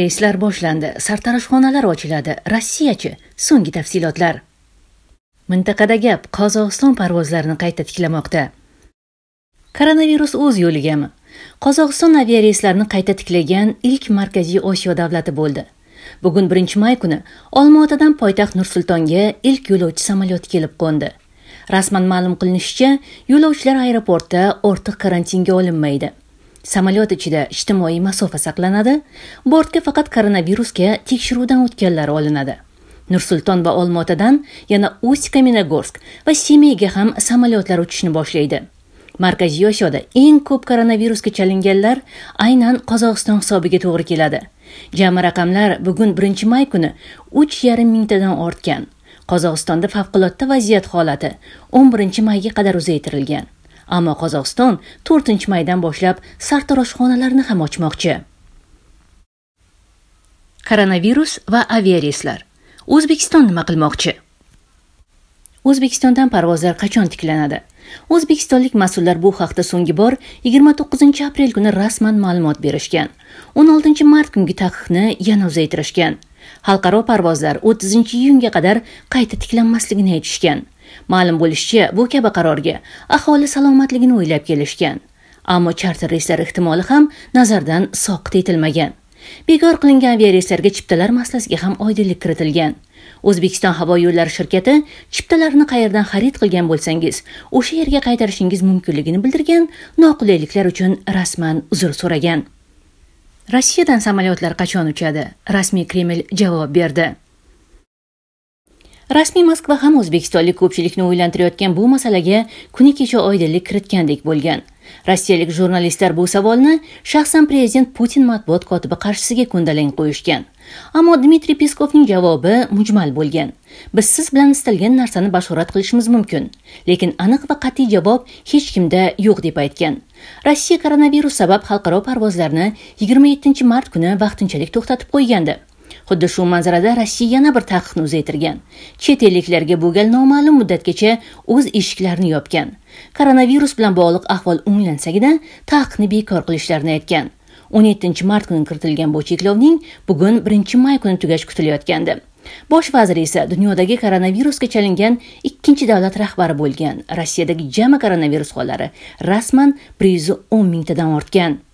reyslar boshlandi sartaroshxonalar ochiladi rossiyachi so'nggi tafsilotlar mintaqada gap qozog'iston parvozlarini qayta tiklamoqda koronavirus o'z yo'ligami qozog'iston aviareyslarini qayta tiklagan ilk markaziy osiyo davlati bo'ldi bugun birinchi may kuni olmaotadan poytaxt nursultonga ilk yo'lovchi samolyoti kelib qo'ndi rasman ma'lum qilinishicha yo'lovchilar aeroportda ortiq karantinga olinmaydi samolyot ichida ijtimoiy masofa saqlanadi bortga faqat koronavirusga tekshiruvdan o'tganlar olinadi nursulton va olmotadan yana uсть каменогорск va semeyga ham samolyotlar uchishni boshlaydi markaziy osiyoda eng ko'p koronavirusga chalinganlar aynan qozog'iston hisobiga to'g'ri keladi jami raqamlar bugun birinchi may kuni uch yarim mingtadan ortgan qozog'istonda favqulodda vaziyat holati 11 mayga qadar uzaytirilgan ammo qozog'iston 4 maydan boshlab sartaroshxonalarni ham ochmoqchi koronavirus va aviareyslar o'zbekiston nima qilmoqchi o'zbekistondan parvozlar qachon tiklanadi o'zbekistonlik mas'ullar bu haqda so'nggi bor 29 aprel kuni rasman ma'lumot berishgan 16 mart kungi taqiqni yana uzaytirishgan xalqaro parvozlar 30 iyunga qadar qayta tiklanmasligini aytishgan ma'lum bo'lishicha bu kabi qarorga aholi salomatligini o'ylab kelishgan ammo charter reyslar ehtimoli ham nazardan soqit etilmagan bekor qilingan aviareyslarga chiptalar masalasiga ham oydinlik kiritilgan o'zbekiston havo yo'llari shirkati chiptalarni qayerdan xarid qilgan bo'lsangiz o'sha yerga qaytarishingiz mumkinligini bildirgan noqulayliklar uchun rasman uzr so'ragan rossiyadan samolyotlar qachon uchadi rasmiy kreml javob berdi rasmiy moskva ham o'zbekistonlik ko'pchilikni o'ylantirayotgan bu masalaga kuni kecha oydinlik kiritgandek bo'lgan rossiyalik jurnalistlar bu savolni shaxsan prezident putin matbuot kotibi qarshisiga ko'ndalang qo'yishgan ammo dmitriy peskovning javobi mujmal bo'lgan biz siz bilan istalgan narsani bashorat qilishimiz mumkin lekin aniq va qat'iy javob hech kimda yo'q deb aytgan rossiya koronavirus sabab xalqaro parvozlarni 27 mart kuni vaqtinchalik to'xtatib qo'ygandi xuddi shu manzarada rossiya yana bir taqiqni uzaytirgan chet elliklarga bo'lgan noma'lum muddatgacha o'z eshiklarini yopgan koronavirus bilan bog'liq ahvol o'nglansagina taqiqni bekor qilishlarini aytgan 17 mart kuni kiritilgan bu cheklovning bugun 1 may kuni tugashi kutilayotgandi bosh vazir esa dunyodagi koronavirusga chalingan ikkinchi davlat rahbari bo'lgan rossiyadagi jami koronavirus hollari rasman bir yuz o'n mingtadan ortgan